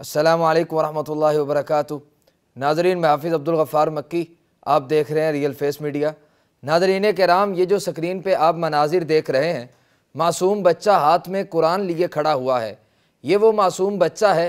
अस्सलाम वालेकुम वरहमतुल्लाहि वबरकातु नाजरीन मैं हाफिज़ अब्दुल गफ़ार मक्की आप देख रहे हैं रियल फेस मीडिया नाजरीन के राम ये जो स्क्रीन पे आप मनाजिर देख रहे हैं मासूम बच्चा हाथ में कुरान लिए खड़ा हुआ है ये वो मासूम बच्चा है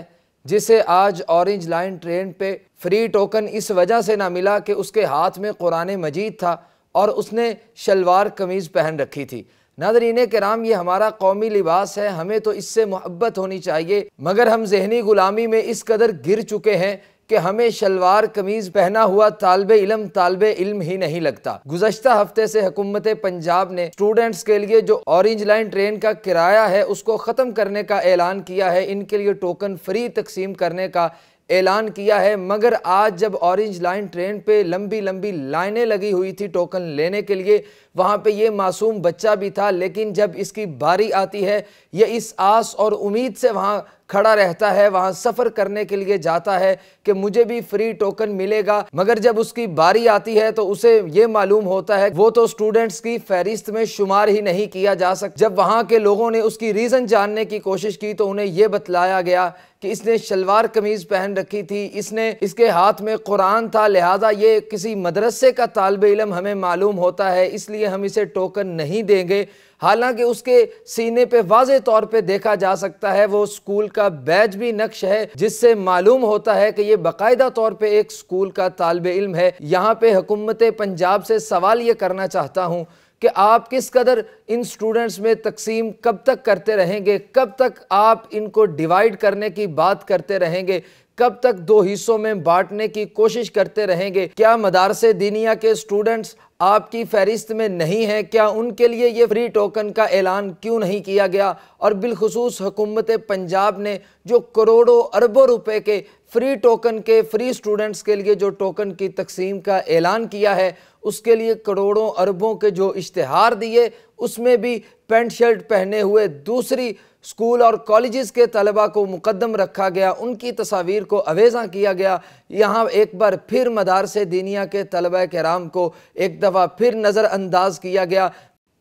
जिसे आज ऑरेंज लाइन ट्रेन पे फ्री टोकन इस वजह से ना मिला कि उसके हाथ में कुरान मजीद था और उसने शलवार कमीज़ पहन रखी थी नादरीन कराम ये हमारा कौमी लिबास है हमें तो इससे मोहब्बत होनी चाहिए मगर हम जहनी ग़ुलामी में इस कदर गिर चुके हैं कि हमें शलवार कमीज़ पहना हुआ तालब इलम तालब इल्म ही नहीं लगता गुजशत हफ्ते से हुकूमत पंजाब ने स्टूडेंट्स के लिए जो ऑरेंज लाइन ट्रेन का किराया है उसको ख़त्म करने का ऐलान किया है इनके लिए टोकन फ्री तकसीम करने का ऐलान किया है मगर आज जब ऑरेंज लाइन ट्रेन पे लंबी लंबी लाइनें लगी हुई थी टोकन लेने के लिए वहाँ पे ये मासूम बच्चा भी था लेकिन जब इसकी बारी आती है ये इस आस और उम्मीद से वहाँ खड़ा रहता है वहां सफ़र करने के लिए जाता है कि मुझे भी फ्री टोकन मिलेगा मगर जब उसकी बारी आती है तो उसे ये मालूम होता है वो तो स्टूडेंट्स की फहरिस्त में शुमार ही नहीं किया जा सकता जब वहां के लोगों ने उसकी रीज़न जानने की कोशिश की तो उन्हें यह बतलाया गया कि इसने शलवार कमीज़ पहन रखी थी इसने इसके हाथ में कुरान था लिहाजा ये किसी मदरसे का तालब इलम हमें मालूम होता है इसलिए हम इसे टोकन नहीं देंगे हालांकि उसके सीने पे वाज तौर पे देखा जा सकता है वो स्कूल का बैज भी नक्श है जिससे मालूम होता है कि ये बाकायदा तौर पे एक स्कूल का तालब इल्म है यहाँ पे हुकूमत पंजाब से सवाल ये करना चाहता हूँ कि आप किस कदर इन स्टूडेंट्स में तकसीम कब तक करते रहेंगे कब तक आप इनको डिवाइड करने की बात करते रहेंगे कब तक दो हिस्सों में बांटने की कोशिश करते रहेंगे क्या मदारसे दीनिया के स्टूडेंट्स आपकी फहरिस्त में नहीं है क्या उनके लिए ये फ्री टोकन का ऐलान क्यों नहीं किया गया और बिलखसूस हुकूमत पंजाब ने जो करोड़ों अरबों रुपए के फ्री टोकन के फ्री स्टूडेंट्स के लिए जो टोकन की तकसीम का ऐलान किया है उसके लिए करोड़ों अरबों के जो इश्तहार दिए उसमें भी पेंट शर्ट पहने हुए दूसरी स्कूल और कॉलेजेस के तलबा को मुकदम रखा गया उनकी तस्वीर को अवेजा किया गया यहाँ एक बार फिर मदारस दीनिया के तलबा कराम को एक दफ़ा फिर नज़रअंदाज किया गया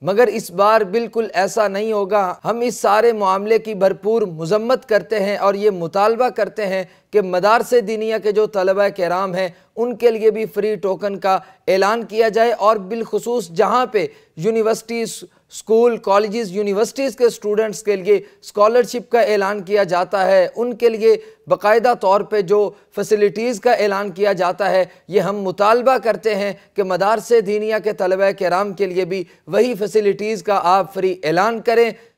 मगर इस बार बिल्कुल ऐसा नहीं होगा हम इस सारे मामले की भरपूर मजम्मत करते हैं और ये मुतालबा करते हैं कि मदारस दिनिया के जो तलबा कराम हैं उनके लिए भी फ्री टोकन का ऐलान किया जाए और बिलखसूस जहाँ पे यूनिवर्सिटीज़ स्कूल कॉलेजेस यूनिवर्सिटीज़ के स्टूडेंट्स के लिए स्कॉलरशिप का ऐलान किया जाता है उनके लिए बाकायदा तौर पे जो फैसिलिटीज़ का ऐलान किया जाता है ये हम मुतालबा करते हैं कि मदारस दीनिया के तलबा कराम के लिए भी वही फैसिलिटीज़ का आप फ्री ऐलान करें